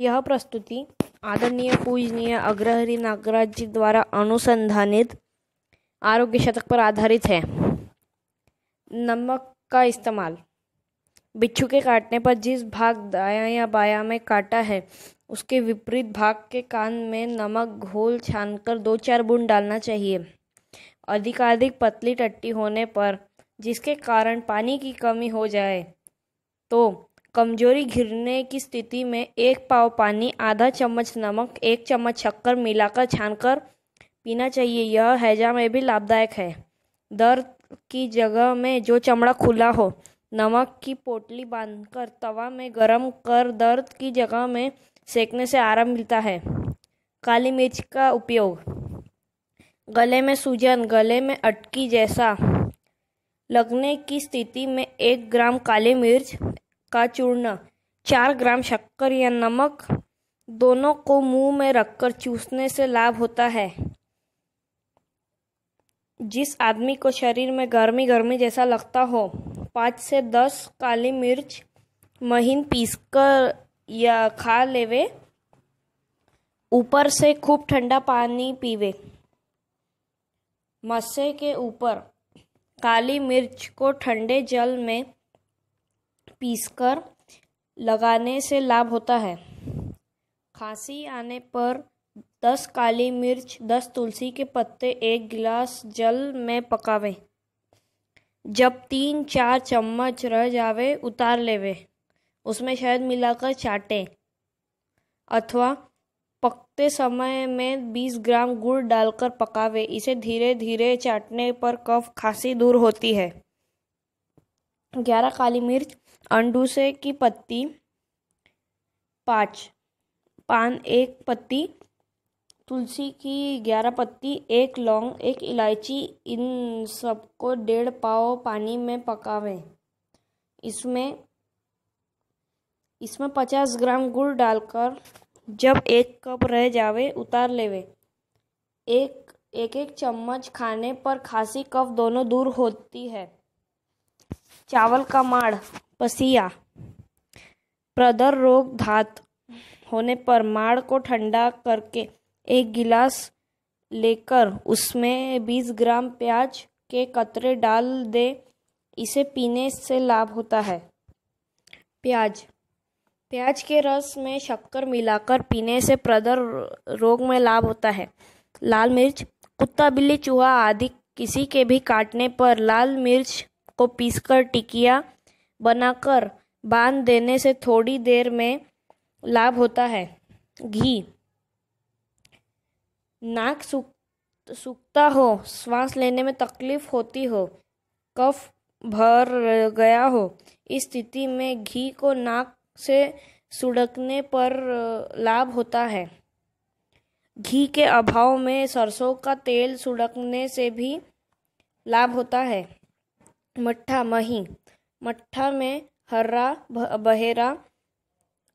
यह प्रस्तुति आदरणीय पूजनीय अग्रहरी नागराज जी द्वारा अनुसंधानित आरोग्य शतक पर आधारित है नमक का इस्तेमाल बिच्छू के काटने पर जिस भाग दाया या बाया में काटा है उसके विपरीत भाग के कान में नमक घोल छानकर दो चार बूंद डालना चाहिए अधिकाधिक पतली टट्टी होने पर जिसके कारण पानी की कमी हो जाए तो कमजोरी घिरने की स्थिति में एक पाव पानी आधा चम्मच नमक एक चम्मच शक्कर मिलाकर छानकर पीना चाहिए यह हैजा में भी लाभदायक है दर्द की जगह में जो चमड़ा खुला हो नमक की पोटली बांधकर तवा में गरम कर दर्द की जगह में सेकने से आराम मिलता है काली मिर्च का उपयोग गले में सूजन गले में अटकी जैसा लगने की स्थिति में एक ग्राम काली मिर्च का चूर्ण चार ग्राम शक्कर या नमक दोनों को मुंह में रखकर चूसने से लाभ होता है जिस आदमी को शरीर में गर्मी गर्मी जैसा लगता हो पाँच से दस काली मिर्च महीन पीसकर या खा लेवे ऊपर से खूब ठंडा पानी पीवे मस्से के ऊपर काली मिर्च को ठंडे जल में पीसकर लगाने से लाभ होता है खांसी आने पर दस काली मिर्च दस तुलसी के पत्ते एक गिलास जल में पकावे जब तीन चार चम्मच रह जावे उतार लेवे उसमें शहद मिलाकर चाटे अथवा पकते समय में 20 ग्राम गुड़ डालकर पकावे इसे धीरे धीरे चाटने पर कफ खांसी दूर होती है ग्यारह काली मिर्च अंडूसे की पत्ती पाँच पान एक पत्ती तुलसी की ग्यारह पत्ती एक लौंग एक इलायची इन सबको डेढ़ पाव पानी में पकावें इसमें इसमें पचास ग्राम गुड़ डालकर जब एक कप रह जावे उतार लेवे एक एक एक चम्मच खाने पर खांसी कफ दोनों दूर होती है चावल का माड़ पसिया प्रदर रोग धात होने पर माड़ को ठंडा करके एक गिलास लेकर उसमें 20 ग्राम प्याज के कतरे डाल दे इसे पीने से लाभ होता है प्याज प्याज के रस में शक्कर मिलाकर पीने से प्रदर रोग में लाभ होता है लाल मिर्च कुत्ता बिल्ली चूहा आदि किसी के भी काटने पर लाल मिर्च को पीसकर टिकिया बनाकर बांध देने से थोड़ी देर में लाभ होता है घी नाक सूख सूखता हो श्वास लेने में तकलीफ होती हो कफ भर गया हो इस स्थिति में घी को नाक से सुड़कने पर लाभ होता है घी के अभाव में सरसों का तेल सुड़कने से भी लाभ होता है मट्ठा मही मठा में हरा बहेरा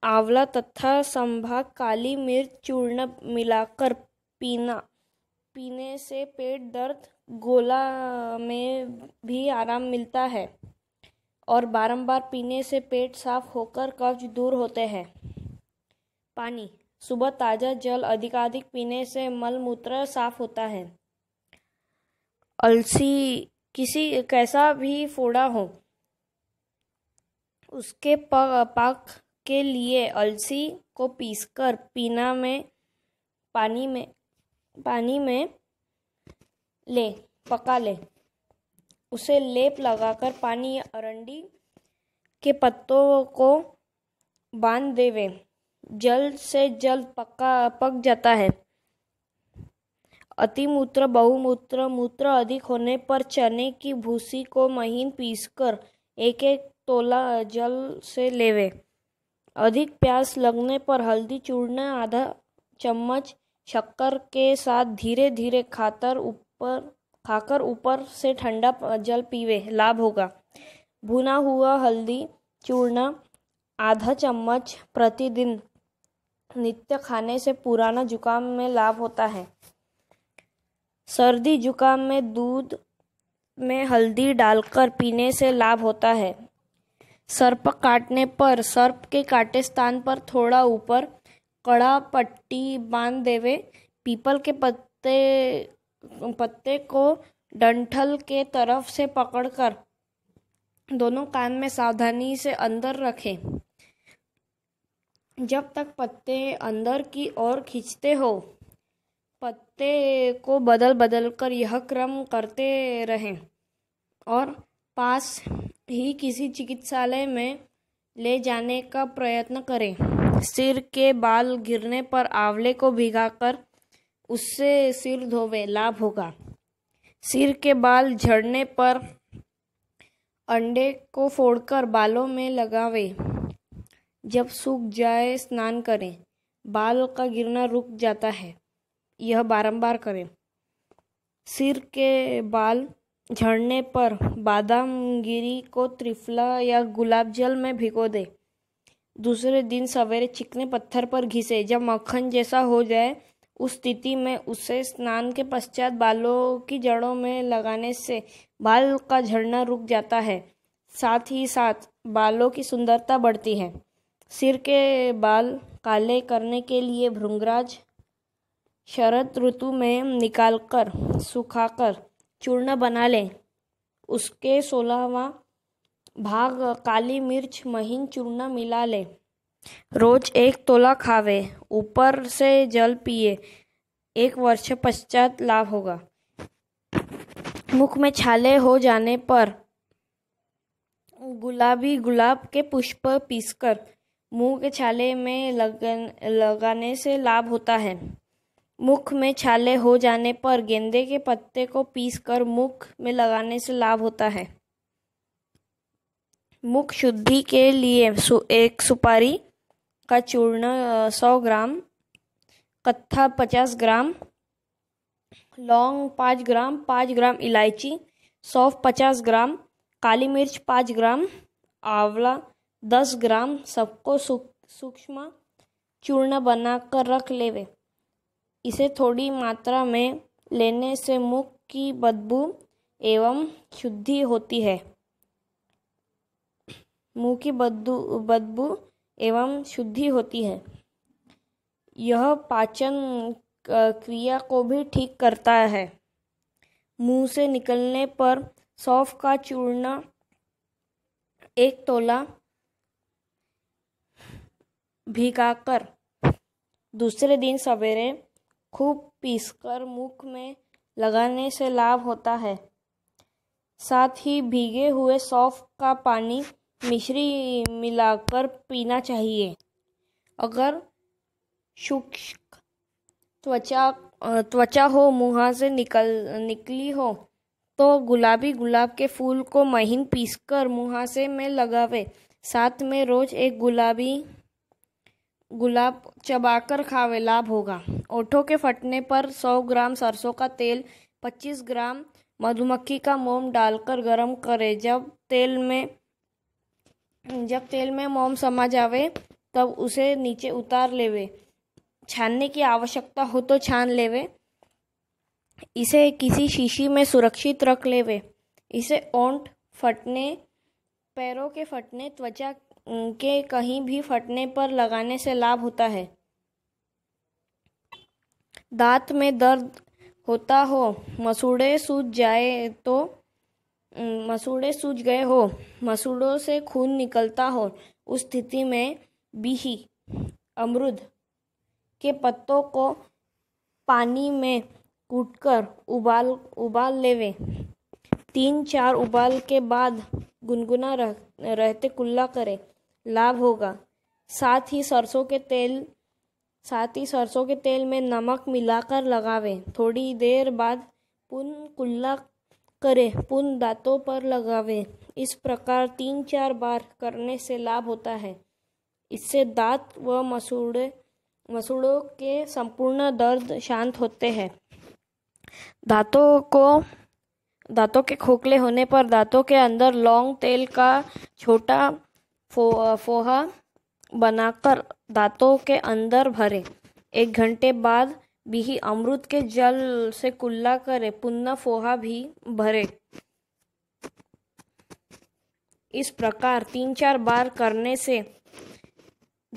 आंवला तथा संभाग काली मिर्च चूर्ण मिलाकर पीना पीने से पेट दर्द गोला में भी आराम मिलता है और बारंबार पीने से पेट साफ होकर कब्ज दूर होते हैं पानी सुबह ताज़ा जल अधिकाधिक पीने से मलमूत्र साफ होता है अलसी किसी कैसा भी फोड़ा हो उसके पाक के लिए अलसी को पीसकर पीना में पानी में पानी में ले पका ले उसे लेप लगाकर पानी या अरंडी के पत्तों को बांध देवे जल्द से जल्द पका पक जाता है अतिमूत्र बहुमूत्र मूत्र अधिक होने पर चने की भूसी को महीन पीसकर एक एक तोला जल से लेवे अधिक प्यास लगने पर हल्दी चूर्ण आधा चम्मच शक्कर के साथ धीरे धीरे खातर ऊपर खाकर ऊपर से ठंडा जल पीवे लाभ होगा भुना हुआ हल्दी चूर्ण आधा चम्मच प्रतिदिन नित्य खाने से पुराना जुकाम में लाभ होता है सर्दी जुकाम में दूध में हल्दी डालकर पीने से लाभ होता है सर्प काटने पर सर्प के काटे स्थान पर थोड़ा ऊपर कड़ा पट्टी बांध देवे पीपल के पत्ते पत्ते को डंठल के तरफ से पकड़कर दोनों कान में सावधानी से अंदर रखें जब तक पत्ते अंदर की ओर खींचते हो पत्ते को बदल बदल कर यह क्रम करते रहें और पास ही किसी चिकित्सालय में ले जाने का प्रयत्न करें सिर के बाल गिरने पर आंवले को भिगाकर उससे सिर धोवे लाभ होगा सिर के बाल झड़ने पर अंडे को फोड़कर बालों में लगावे जब सूख जाए स्नान करें बाल का गिरना रुक जाता है यह बारंबार करें सिर के बाल झड़ने पर गिरी को त्रिफला या गुलाब जल में भिगो दे दूसरे दिन सवेरे चिकने पत्थर पर घिसे जब मक्खन जैसा हो जाए उस स्थिति में उसे स्नान के पश्चात बालों की जड़ों में लगाने से बाल का झड़ना रुक जाता है साथ ही साथ बालों की सुंदरता बढ़ती है सिर के बाल काले करने के लिए भृंगराज शरद ऋतु में निकालकर सुखाकर चूर्ण बना लें उसके सोलहवा भाग काली मिर्च महीन चूर्ण मिला लें रोज एक तोला खावे ऊपर से जल पिए एक वर्ष पश्चात लाभ होगा मुख में छाले हो जाने पर गुलाबी गुलाब के पुष्प पीसकर मुंह के छाले में लगन लगाने से लाभ होता है मुख में छाले हो जाने पर गेंदे के पत्ते को पीसकर मुख में लगाने से लाभ होता है मुख शुद्धि के लिए सु, एक सुपारी का चूर्ण सौ ग्राम कत्था पचास ग्राम लौंग पाँच ग्राम पाँच ग्राम इलायची सौंफ पचास ग्राम काली मिर्च पाँच ग्राम आंवला दस ग्राम सबको सूक्ष्म चूर्ण बनाकर रख लेवे इसे थोड़ी मात्रा में लेने से मुख की बदबू एवं शुद्धि होती है मुंह की बदबू बदबू एवं शुद्धि होती है यह पाचन क्रिया को भी ठीक करता है मुंह से निकलने पर सौफ का चूर्ण एक तोला भिगाकर दूसरे दिन सवेरे खूब पीसकर मुख में लगाने से लाभ होता है साथ ही भीगे हुए सौफ का पानी मिश्री मिलाकर पीना चाहिए अगर शुष्क त्वचा त्वचा हो मुँह से निकल निकली हो तो गुलाबी गुलाब के फूल को महीन पीसकर मुँह से में लगावे साथ में रोज एक गुलाबी गुलाब चबाकर खावे लाभ होगा ओठों के फटने पर 100 ग्राम सरसों का तेल 25 ग्राम मधुमक्खी का मोम डालकर गरम करें जब तेल में जब तेल में मोम समा जावे तब उसे नीचे उतार लेवे छानने की आवश्यकता हो तो छान लेवे इसे किसी शीशी में सुरक्षित रख लेवे इसे ओंट फटने पैरों के फटने त्वचा के कहीं भी फटने पर लगाने से लाभ होता है दांत में दर्द होता हो मसूड़े सूज जाए तो मसूड़े सूज गए हो मसूड़ों से खून निकलता हो उस स्थिति में बीही अमरुद के पत्तों को पानी में कूटकर उबाल उबाल लेवे तीन चार उबाल के बाद गुनगुना रह, रहते कुल्ला करें लाभ होगा साथ ही सरसों के तेल साथ ही सरसों के तेल में नमक मिलाकर लगावें थोड़ी देर बाद पुन कुल्ला करें पुन दांतों पर लगावें इस प्रकार तीन चार बार करने से लाभ होता है इससे दांत व मसूड़े मसूड़ों के संपूर्ण दर्द शांत होते हैं दांतों को दांतों के खोखले होने पर दांतों के अंदर लौंग तेल का छोटा फो, फोहा बनाकर दांतों के अंदर भरे एक घंटे बाद भी अमृत के जल से कुल्ला करे पुनः फोहा भी भरे इस प्रकार तीन चार बार करने से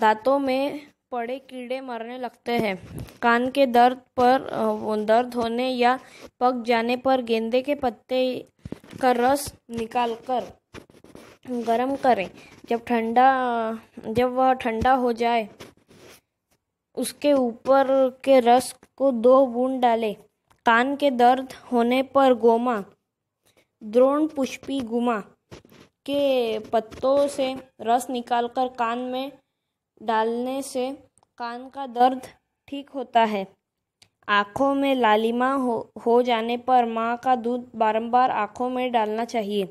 दांतों में पड़े कीड़े मरने लगते हैं कान के दर्द पर दर्द होने या पक जाने पर गेंदे के पत्ते का रस निकालकर गर्म करें जब ठंडा जब वह ठंडा हो जाए उसके ऊपर के रस को दो बूंद डालें कान के दर्द होने पर गोमा द्रोण पुष्पी गुमा के पत्तों से रस निकालकर कान में डालने से कान का दर्द ठीक होता है आँखों में लालिमा हो हो जाने पर माँ का दूध बारंबार आँखों में डालना चाहिए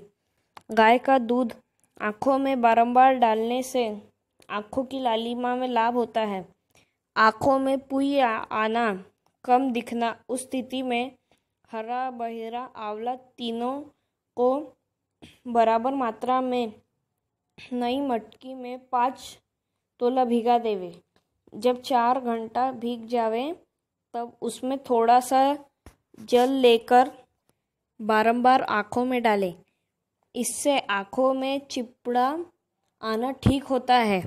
गाय का दूध आँखों में बारंबार डालने से आँखों की लालिमा में लाभ होता है आँखों में पुई आना कम दिखना उस स्थिति में हरा बहरा आंवला तीनों को बराबर मात्रा में नई मटकी में पाँच तोला भिगा देवे जब चार घंटा भीग जावे तब उसमें थोड़ा सा जल लेकर बारंबार आँखों में डालें इससे आँखों में चिपड़ा आना ठीक होता है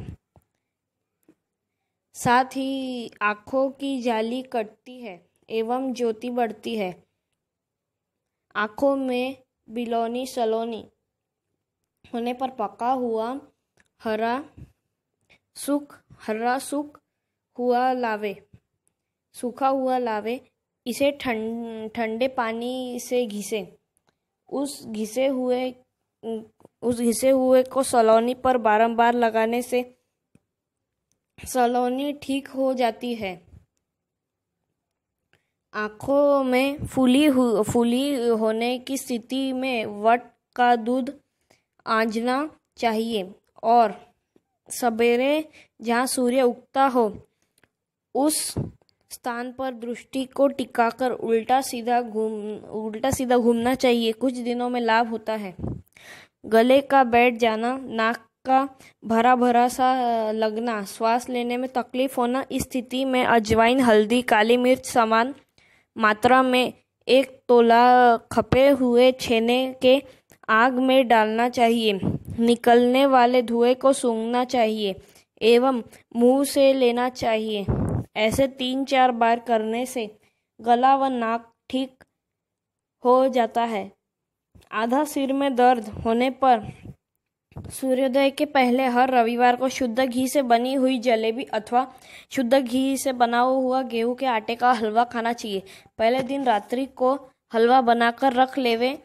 साथ ही आँखों की जाली कटती है एवं ज्योति बढ़ती है आँखों में बिलोनी सलोनी होने पर पका हुआ हरा सुख हरा सुख हुआ लावे सूखा हुआ लावे इसे ठंडे ठंडे पानी से घिसे उस घिसे हुए उस घिसे हुए को सलोनी पर बारंबार लगाने से सलोनी ठीक हो जाती है आंखों में फूली फूली होने की स्थिति में वट का दूध आंजना चाहिए और सवेरे जहाँ सूर्य उगता हो उस स्थान पर दृष्टि को टिकाकर उल्टा सीधा घूम उल्टा सीधा घूमना चाहिए कुछ दिनों में लाभ होता है गले का बैठ जाना नाक का भरा भरा सा लगना श्वास लेने में तकलीफ होना इस स्थिति में अजवाइन हल्दी काली मिर्च समान मात्रा में एक तोला खपे हुए छेने के आग में डालना चाहिए निकलने वाले धुएं को सूंघना चाहिए एवं मुंह से लेना चाहिए ऐसे तीन चार बार करने से गला व नाक ठीक हो जाता है आधा सिर में दर्द होने पर सूर्योदय के पहले हर रविवार को शुद्ध घी से बनी हुई जलेबी अथवा शुद्ध घी से बना हुआ गेहूं के आटे का हलवा खाना चाहिए पहले दिन रात्रि को हलवा बनाकर रख लेवे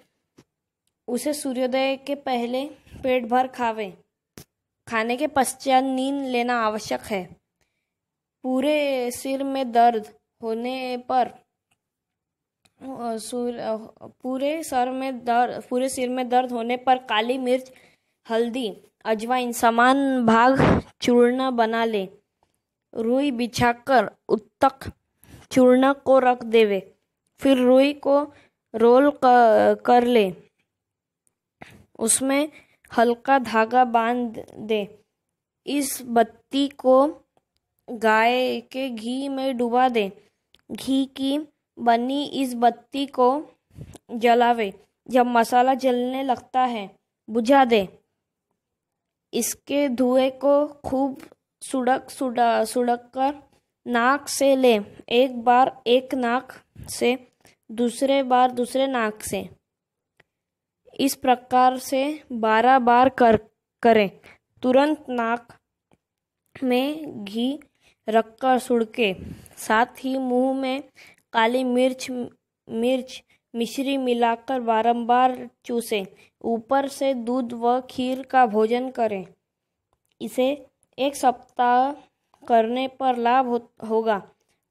उसे सूर्योदय के पहले पेट भर खावे खाने के पश्चात नींद लेना आवश्यक है पूरे सिर में दर्द होने पर पूरे सर में दर्द पूरे सिर में दर्द होने पर काली मिर्च हल्दी अजवाइन समान भाग चूर्ण बना ले रुई बिछाकर उत्तक चूर्ण को रख देवे फिर रुई को रोल कर, कर ले उसमें हल्का धागा बांध दे इस बत्ती को गाय के घी में डुबा दे घी की बनी इस बत्ती को जलावे जब मसाला जलने लगता है बुझा दे इसके धुएं को खूब सुड़क सुड़ा सुड़क कर नाक से ले एक बार एक नाक से दूसरे बार दूसरे नाक से इस प्रकार से बारह बार कर करें तुरंत नाक में घी रखकर सुड़के साथ ही मुंह में काली मिर्च मिर्च मिश्री मिलाकर बारंबार चूसे ऊपर से दूध व खीर का भोजन करें इसे एक सप्ताह करने पर लाभ हो, होगा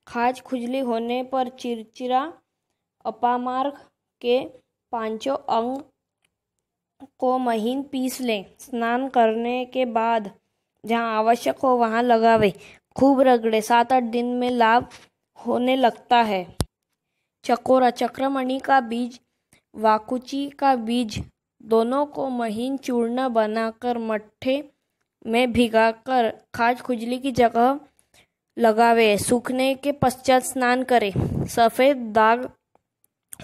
खाज खुजली होने पर चिरचिरा अपामार्ग के पांचों अंग को महीन पीस लें स्नान करने के बाद जहाँ आवश्यक हो वहाँ लगावे खूब रगड़े सात आठ दिन में लाभ होने लगता है चकोरा चक्रमणि का बीज वाकुची का बीज दोनों को महीन चूर्ण बनाकर मट्ठे में भिगाकर खाज खुजली की जगह लगावे सूखने के पश्चात स्नान करें सफ़ेद दाग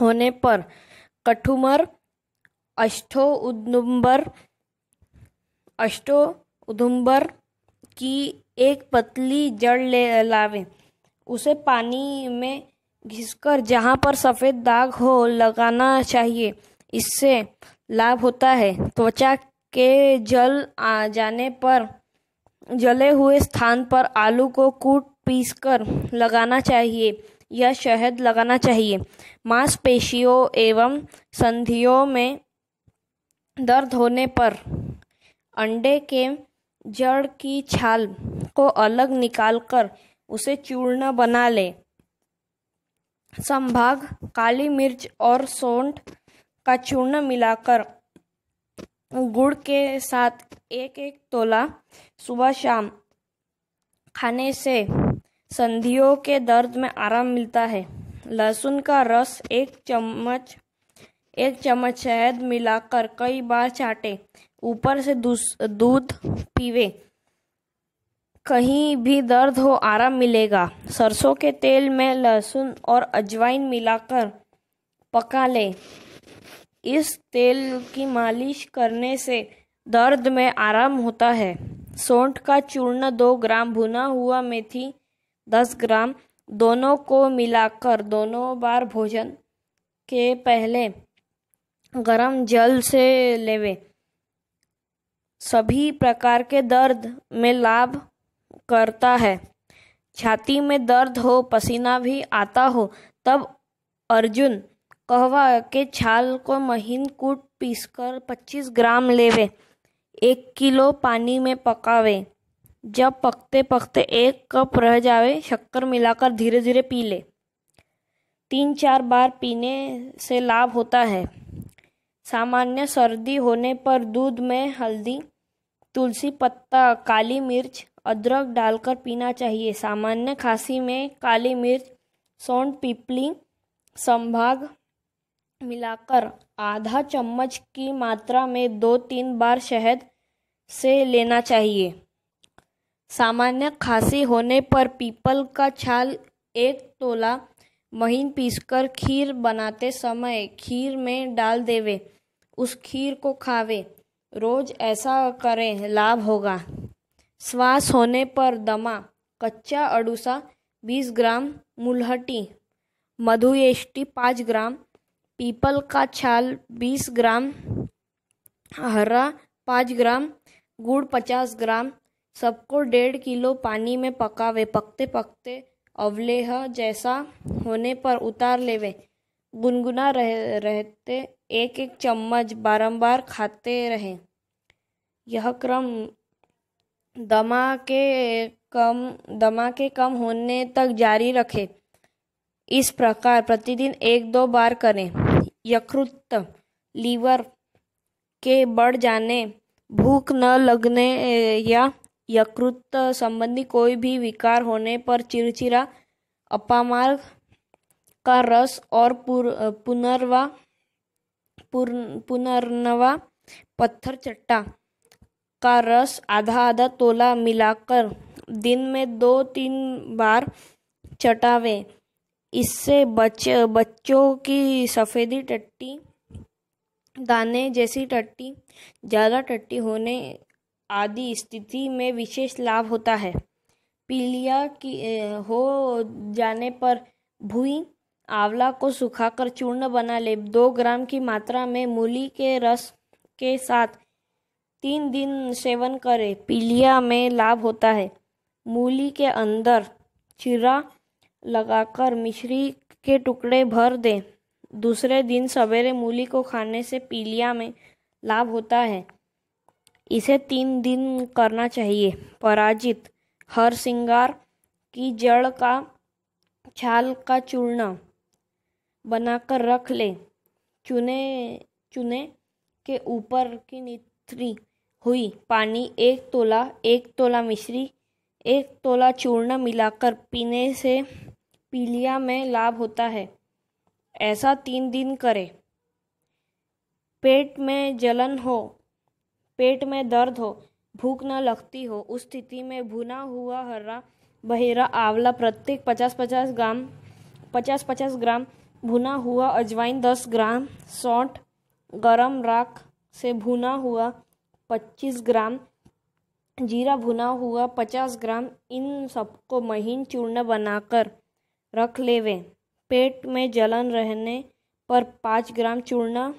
होने पर कठुमर अष्टो उदुम्बर अष्टो उदुम्बर की एक पतली जड़ ले लावे उसे पानी में घिसकर जहाँ पर सफ़ेद दाग हो लगाना चाहिए इससे लाभ होता है त्वचा के जल आ जाने पर जले हुए स्थान पर आलू को कूट पीस कर लगाना चाहिए या शहद लगाना चाहिए मांसपेशियों एवं संधियों में दर्द होने पर अंडे के जड़ की छाल को अलग निकालकर उसे चूर्ण बना ले संभाग काली मिर्च और सोंठ का चूर्ण मिलाकर गुड़ के साथ एक एक तोला सुबह शाम खाने से संधियों के दर्द में आराम मिलता है लहसुन का रस एक चम्मच एक चम्मच शहद मिलाकर कई बार चाटे ऊपर से दूध पीवे कहीं भी दर्द हो आराम मिलेगा सरसों के तेल में लहसुन और अजवाइन मिलाकर पका ले इस तेल की मालिश करने से दर्द में आराम होता है सोंठ का चूर्ण दो ग्राम भुना हुआ मेथी दस ग्राम दोनों को मिलाकर दोनों बार भोजन के पहले गरम जल से लेवे सभी प्रकार के दर्द में लाभ करता है छाती में दर्द हो पसीना भी आता हो तब अर्जुन कहवा के छाल को महीन कूट पीसकर 25 ग्राम लेवे एक किलो पानी में पकावे जब पकते पकते एक कप रह जावे शक्कर मिलाकर धीरे धीरे पी ले तीन चार बार पीने से लाभ होता है सामान्य सर्दी होने पर दूध में हल्दी तुलसी पत्ता काली मिर्च अदरक डालकर पीना चाहिए सामान्य खांसी में काली मिर्च सौंड पीपली संभाग मिलाकर आधा चम्मच की मात्रा में दो तीन बार शहद से लेना चाहिए सामान्य खांसी होने पर पीपल का छाल एक तोला महीन पीसकर खीर बनाते समय खीर में डाल देवे उस खीर को खावे रोज ऐसा करें लाभ होगा श्वास होने पर दमा कच्चा अड़ूसा बीस ग्राम मुलहटी मधुयेष्टि पाँच ग्राम पीपल का छाल बीस ग्राम हरा पाँच ग्राम गुड़ पचास ग्राम सबको डेढ़ किलो पानी में पकावे पकते पकते अवलेह जैसा होने पर उतार लेवे गुनगुना रह, रहते एक एक चम्मच बारंबार खाते रहें यह क्रम दमा के कम दमा के कम होने तक जारी रखें इस प्रकार प्रतिदिन एक दो बार करें यकृत लीवर के बढ़ जाने भूख न लगने या यकृत संबंधी कोई भी विकार होने पर चिड़चिड़ा अपामार्ग का रस और पुनर्वा पुनर्नवा पत्थर चट्टा का रस आधा आधा तोला मिलाकर दिन में दो तीन बार चटावे इससे बच्चे बच्चों की सफ़ेदी टट्टी दाने जैसी टट्टी ज़्यादा टट्टी होने आदि स्थिति में विशेष लाभ होता है पीलिया की हो जाने पर भूई आंवला को सुखाकर चूर्ण बना ले दो ग्राम की मात्रा में मूली के रस के साथ तीन दिन सेवन करें पीलिया में लाभ होता है मूली के अंदर चिरा लगाकर मिश्री के टुकड़े भर दें दूसरे दिन सवेरे मूली को खाने से पीलिया में लाभ होता है इसे तीन दिन करना चाहिए पराजित हर श्रृंगार की जड़ का छाल का चूर्ण बनाकर रख ले चुने चुने के ऊपर की नित्री हुई पानी एक तोला एक तोला मिश्री एक तोला चूर्ण मिलाकर पीने से पीलिया में लाभ होता है ऐसा तीन दिन करे पेट में जलन हो पेट में दर्द हो भूख न लगती हो उस स्थिति में भुना हुआ हरा बहेरा आंवला प्रत्येक पचास पचास ग्राम पचास पचास ग्राम भुना हुआ अजवाइन 10 ग्राम सौंठ गरम राख से भुना हुआ 25 ग्राम जीरा भुना हुआ 50 ग्राम इन सबको महीन चूर्ण बनाकर रख लेवे पेट में जलन रहने पर पाँच ग्राम चूर्ण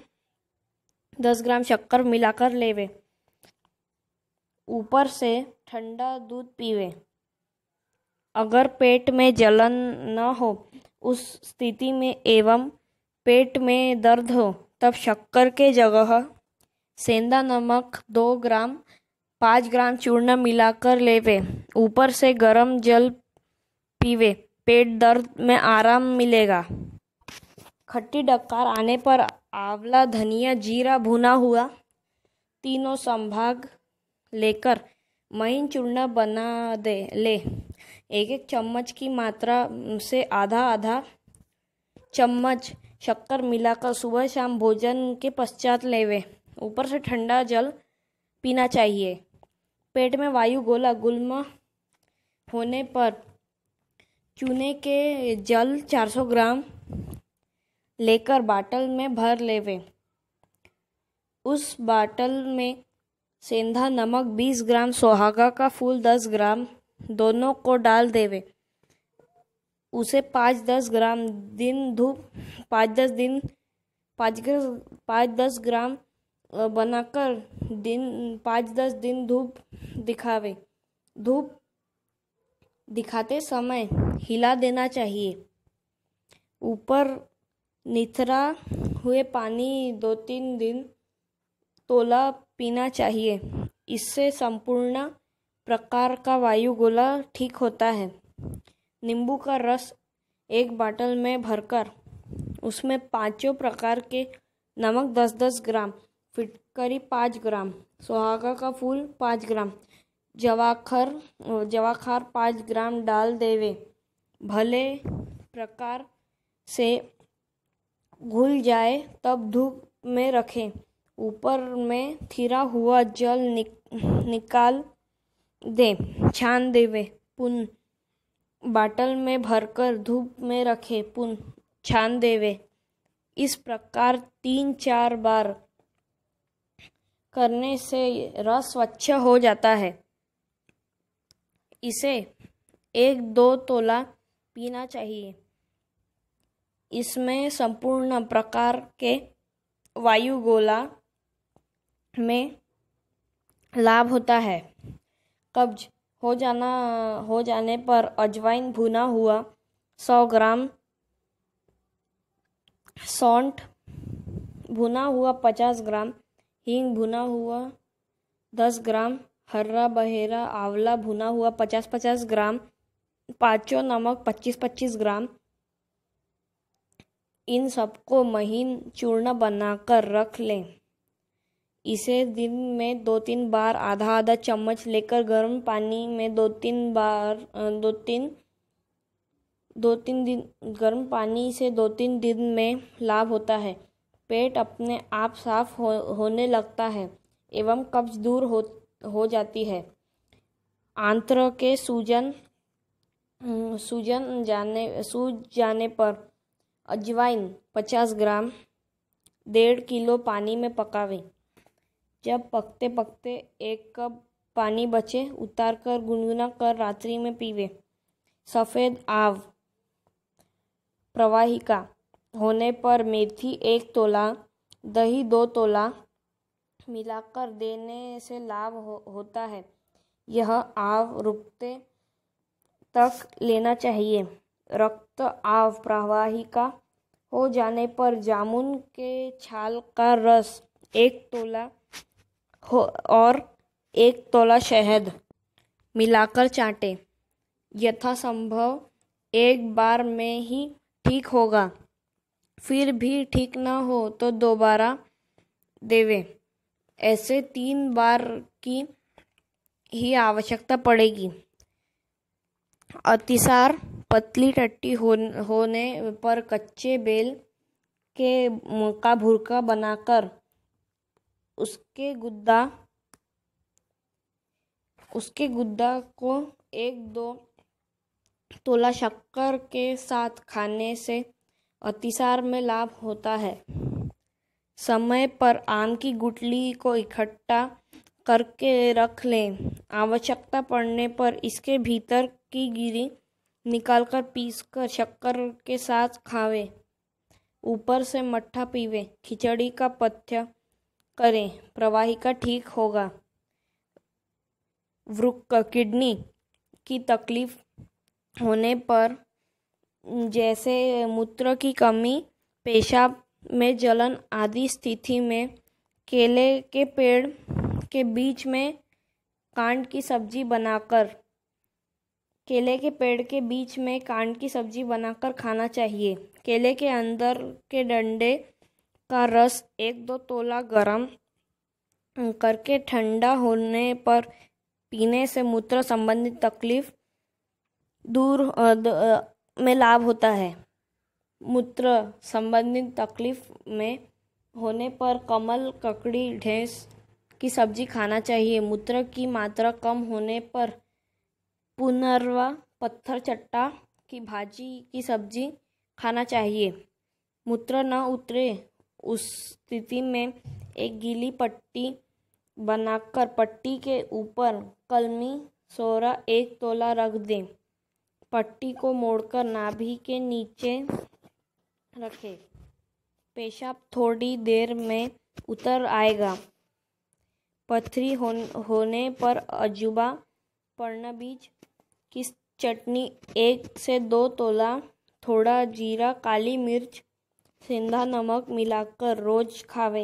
दस ग्राम शक्कर मिलाकर लेवे ऊपर से ठंडा दूध पीवे अगर पेट में जलन न हो उस स्थिति में एवं पेट में दर्द हो तब शक्कर के जगह सेंधा नमक दो ग्राम पाँच ग्राम चूर्ण मिलाकर लेवे ऊपर से गर्म जल पीवे पेट दर्द में आराम मिलेगा खट्टी डक्कर आने पर आंवला धनिया जीरा भुना हुआ तीनों संभाग लेकर महीन चूर्ण बना दे ले एक एक चम्मच की मात्रा से आधा आधा चम्मच शक्कर मिलाकर सुबह शाम भोजन के पश्चात लेवे ऊपर से ठंडा जल पीना चाहिए पेट में वायु गोला गुल्मा होने पर चूने के जल 400 ग्राम लेकर बाटल में भर लेवे उस बाटल में सेंधा नमक 20 ग्राम सोहागा का फूल 10 ग्राम दोनों को डाल देवे उसे पाँच दस ग्राम दिन धूप पाँच दस दिन पाँच पाँच दस ग्राम बनाकर दिन पाँच दस दिन धूप दिखावे धूप दिखाते समय हिला देना चाहिए ऊपर निथरा हुए पानी दो तीन दिन तोला पीना चाहिए इससे संपूर्ण प्रकार का वायुगोला ठीक होता है नींबू का रस एक बाटल में भरकर उसमें पांचों प्रकार के नमक दस दस ग्राम फिटकरी पाँच ग्राम सुहागा का फूल पाँच ग्राम जवाखर जवाखार पाँच ग्राम डाल देवे भले प्रकार से घुल जाए तब धूप में रखें ऊपर में थिरा हुआ जल निक, निकाल दे छान देवे पुन बाटल में भरकर धूप में रखे पुन छान देवे इस प्रकार तीन चार बार करने से रस स्वच्छ हो जाता है इसे एक दो तोला पीना चाहिए इसमें संपूर्ण प्रकार के वायु गोला में लाभ होता है कब्ज हो जाना हो जाने पर अजवाइन भुना हुआ सौ ग्राम सौंठ भुना हुआ पचास ग्राम हींग भुना हुआ दस ग्राम हर्रा बहेरा आंवला भुना हुआ पचास पचास ग्राम पाँचों नमक पच्चीस पच्चीस ग्राम इन सबको महीन चूर्ण बनाकर रख लें इसे दिन में दो तीन बार आधा आधा चम्मच लेकर गर्म पानी में दो तीन बार दो तीन दो तीन दिन गर्म पानी से दो तीन दिन में लाभ होता है पेट अपने आप साफ हो, होने लगता है एवं कब्ज दूर हो हो जाती है आंत्र के सूजन सूजन जाने सूज जाने पर अजवाइन पचास ग्राम डेढ़ किलो पानी में पकावें जब पकते पकते एक कप पानी बचे उतार कर गुनगुना कर रात्रि में पीवे सफ़ेद आव प्रवाहिका होने पर मेथी एक तोला दही दो तोला मिलाकर देने से लाभ हो, होता है यह आव रुकते तक लेना चाहिए रक्त आव प्रवाहिका हो जाने पर जामुन के छाल का रस एक तोला हो और एक तोला शहद मिलाकर चाटें यथासंभव एक बार में ही ठीक होगा फिर भी ठीक ना हो तो दोबारा देवे ऐसे तीन बार की ही आवश्यकता पड़ेगी अतिसार पतली टट्टी हो, होने पर कच्चे बेल के का भुरका बनाकर उसके गुद्दा उसके गुद्दा को एक दो तोला शक्कर के साथ खाने से अतिसार में लाभ होता है समय पर आम की गुटली को इकट्ठा करके रख लें आवश्यकता पड़ने पर इसके भीतर की गिरी निकालकर पीसकर शक्कर के साथ खावे ऊपर से मट्ठा पीवे खिचड़ी का पथ्य करें प्रवाहिका ठीक होगा वृक्क किडनी की तकलीफ होने पर जैसे मूत्र की कमी पेशाब में जलन आदि स्थिति में केले के पेड़ के बीच में कांड की सब्जी बनाकर केले के पेड़ के बीच में कांड की सब्जी बनाकर खाना चाहिए केले के अंदर के डंडे का रस एक दो तोला गरम करके ठंडा होने पर पीने से मूत्र संबंधी तकलीफ दूर में लाभ होता है मूत्र संबंधित तकलीफ में होने पर कमल ककड़ी ढेंस की सब्जी खाना चाहिए मूत्र की मात्रा कम होने पर पुनर्वा पत्थर चट्टा की भाजी की सब्जी खाना चाहिए मूत्र न उतरे उस स्थिति में एक गीली पट्टी बनाकर पट्टी के ऊपर कलमी सोरा एक तोला रख दें पट्टी को मोड़कर नाभि के नीचे रखें पेशाब थोड़ी देर में उतर आएगा पथरी होने पर अजूबा पड़ना बीज की चटनी एक से दो तोला थोड़ा जीरा काली मिर्च सेंधा नमक मिलाकर रोज खावे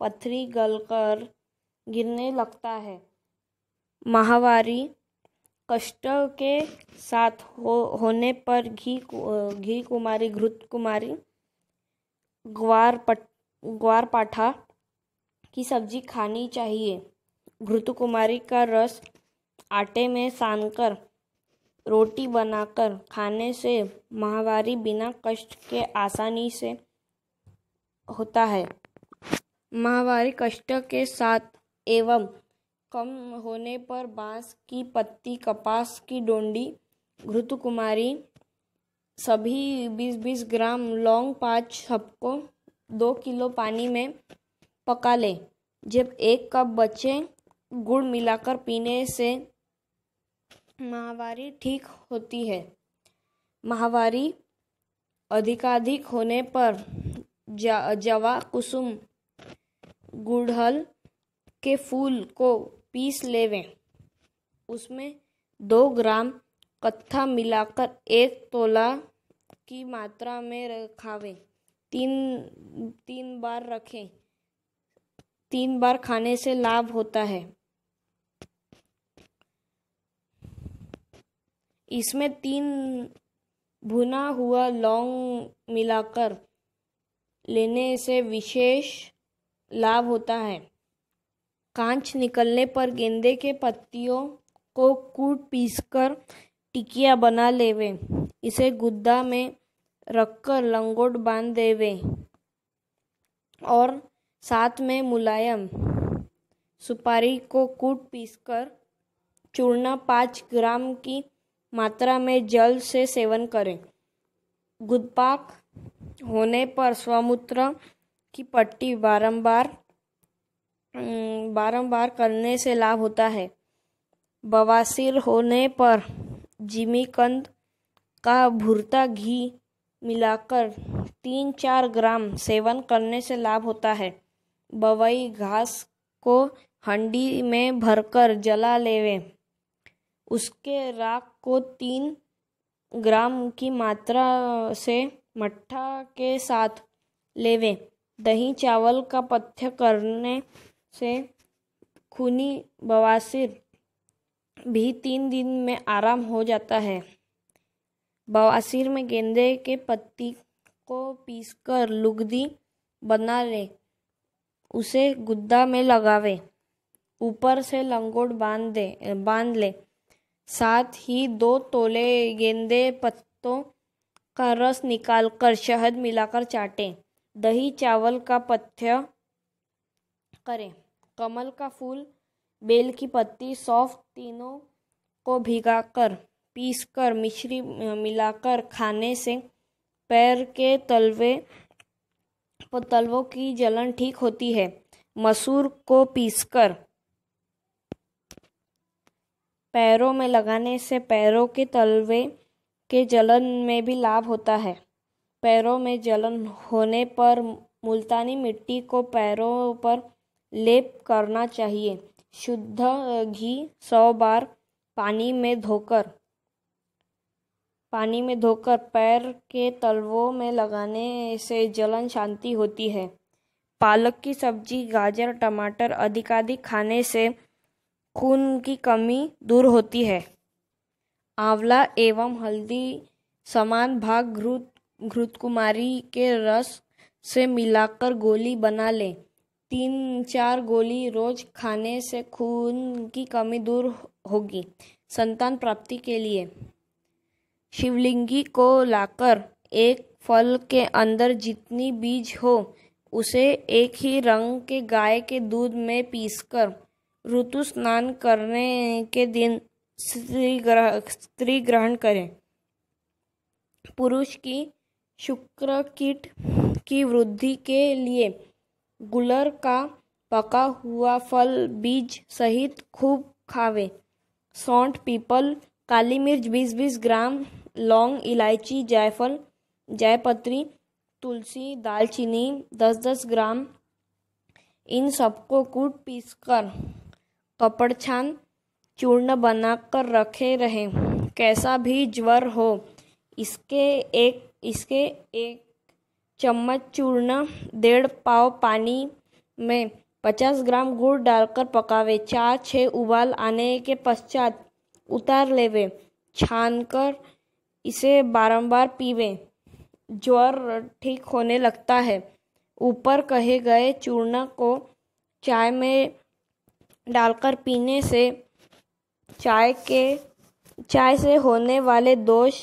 पथरी गलकर गिरने लगता है माहवारी कष्ट के साथ हो होने पर घी घी कुमारी घृत कुमारी ग्वार पट ग्वार पाठा की सब्जी खानी चाहिए घृत कुमारी का रस आटे में सान कर रोटी बनाकर खाने से माहवारी बिना कष्ट के आसानी से होता है माहवारी कष्ट के साथ एवं कम होने पर बांस की पत्ती कपास की डोंडी कुमारी सभी बीस बीस ग्राम लौंग पाँच सबको दो किलो पानी में पका लें जब एक कप बचे गुड़ मिलाकर पीने से माहवारी ठीक होती है माहवारी अधिकाधिक होने पर जवा कुसुम गुड़हल के फूल को पीस लेवें उसमें दो ग्राम कत्था मिलाकर एक तोला की मात्रा में खावे तीन तीन बार रखें तीन बार खाने से लाभ होता है इसमें तीन भुना हुआ लौंग मिलाकर लेने से विशेष लाभ होता है कांच निकलने पर गेंदे के पत्तियों को कूट पीसकर टिकिया बना लेवे इसे गुद्दा में रखकर लंगोट बांध देवे और साथ में मुलायम सुपारी को कूट पीसकर चूर्ण पाँच ग्राम की मात्रा में जल से सेवन करें गुदपाक होने पर स्वमूत्र की पट्टी बारंबार बारंबार करने से लाभ होता है बवासीर होने पर जिमीकंद का भुरता घी मिलाकर तीन चार ग्राम सेवन करने से लाभ होता है बवई घास को हंडी में भरकर जला लेवे उसके राख को तीन ग्राम की मात्रा से मट्ठा के साथ लेवे दही चावल का पथ्य करने से खूनी बवासीर भी तीन दिन में आराम हो जाता है बवासीर में गेंदे के पत्ती को पीसकर लुगदी बना ले उसे गुद्दा में लगावे ऊपर से लंगोट बांध दे बांध ले साथ ही दो तोले गेंदे पत्तों का रस निकालकर शहद मिलाकर चाटें दही चावल का पथ्य करें कमल का फूल बेल की पत्ती सौंफ तीनों को भिगाकर पीसकर मिश्री मिलाकर खाने से पैर के तलवे तलवों की जलन ठीक होती है मसूर को पीसकर पैरों में लगाने से पैरों के तलवे के जलन में भी लाभ होता है पैरों में जलन होने पर मुल्तानी मिट्टी को पैरों पर लेप करना चाहिए शुद्ध घी सौ बार पानी में धोकर पानी में धोकर पैर के तलवों में लगाने से जलन शांति होती है पालक की सब्जी गाजर टमाटर अधिकाधिक खाने से खून की कमी दूर होती है आंवला एवं हल्दी समान भाग घृत घृतकुमारी के रस से मिलाकर गोली बना लें तीन चार गोली रोज खाने से खून की कमी दूर होगी संतान प्राप्ति के लिए शिवलिंगी को लाकर एक फल के अंदर जितनी बीज हो उसे एक ही रंग के गाय के दूध में पीसकर ऋतु स्नान करने के दिन स्त्री ग्रह स्त्री ग्रहण करें पुरुष की शुक्र कीट की वृद्धि के लिए गुलर का पका हुआ फल बीज सहित खूब खावे सौंठ पीपल काली मिर्च बीस बीस ग्राम लौंग इलायची जायफल जायपत्री तुलसी दालचीनी दस दस ग्राम इन सबको कूट पीसकर कपड़छान चूर्ण बनाकर रखे रहें कैसा भी ज्वर हो इसके एक इसके एक चम्मच चूर्ण डेढ़ पाव पानी में पचास ग्राम गुड़ डालकर पकावे चार छः उबाल आने के पश्चात उतार लेवे छानकर इसे बारंबार पीवे ज्वर ठीक होने लगता है ऊपर कहे गए चूर्ण को चाय में डालकर पीने से चाय के चाय से होने वाले दोष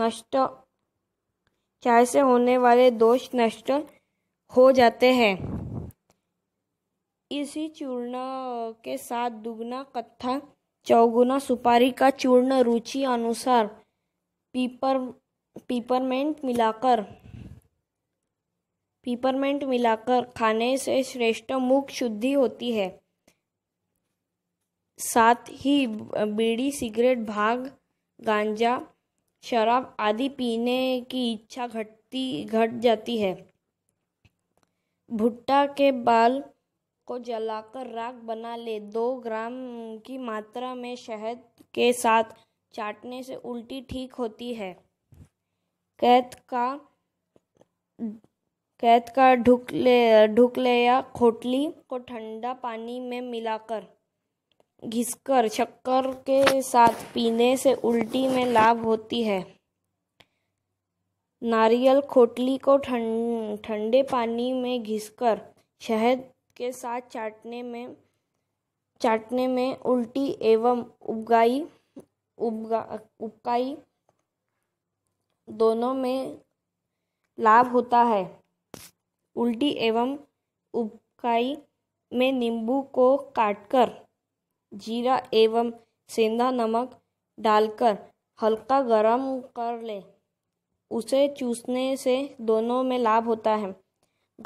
नष्ट चाय से होने वाले दोष नष्ट हो जाते हैं इसी चूर्ण के साथ दुगना कत्था चौगुना सुपारी का चूर्ण रुचि अनुसार पीपर पीपरमेंट मिलाकर पीपरमेंट मिलाकर खाने से श्रेष्ठ मुख शुद्धि होती है साथ ही बीड़ी सिगरेट भाग गांजा शराब आदि पीने की इच्छा घटती घट जाती है भुट्टा के बाल को जलाकर राग बना ले दो ग्राम की मात्रा में शहद के साथ चाटने से उल्टी ठीक होती है कैद का कैद का ढुकले ढुकले या खोटली को ठंडा पानी में मिलाकर घिसकर शक्कर के साथ पीने से उल्टी में लाभ होती है नारियल खोटली को ठंडे पानी में घिसकर शहद के साथ चाटने में चाटने में उल्टी एवं उबगाई उबगा उबकाई दोनों में लाभ होता है उल्टी एवं उबकाई में नींबू को काटकर जीरा एवं सेंधा नमक डालकर हल्का गरम कर ले उसे चूसने से दोनों में लाभ होता है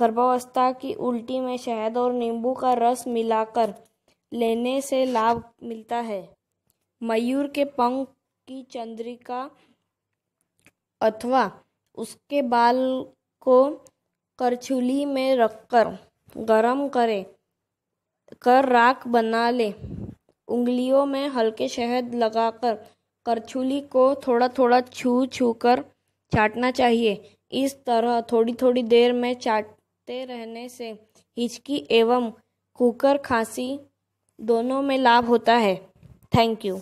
गर्भावस्था की उल्टी में शहद और नींबू का रस मिलाकर लेने से लाभ मिलता है मयूर के पंख की चंद्रिका अथवा उसके बाल को करछुली में रखकर गरम करें कर राख बना ले उंगलियों में हल्के शहद लगाकर करछुली को थोड़ा थोड़ा छू छू कर चाटना चाहिए इस तरह थोड़ी थोड़ी देर में चाटते रहने से हिचकी एवं कुकर खांसी दोनों में लाभ होता है थैंक यू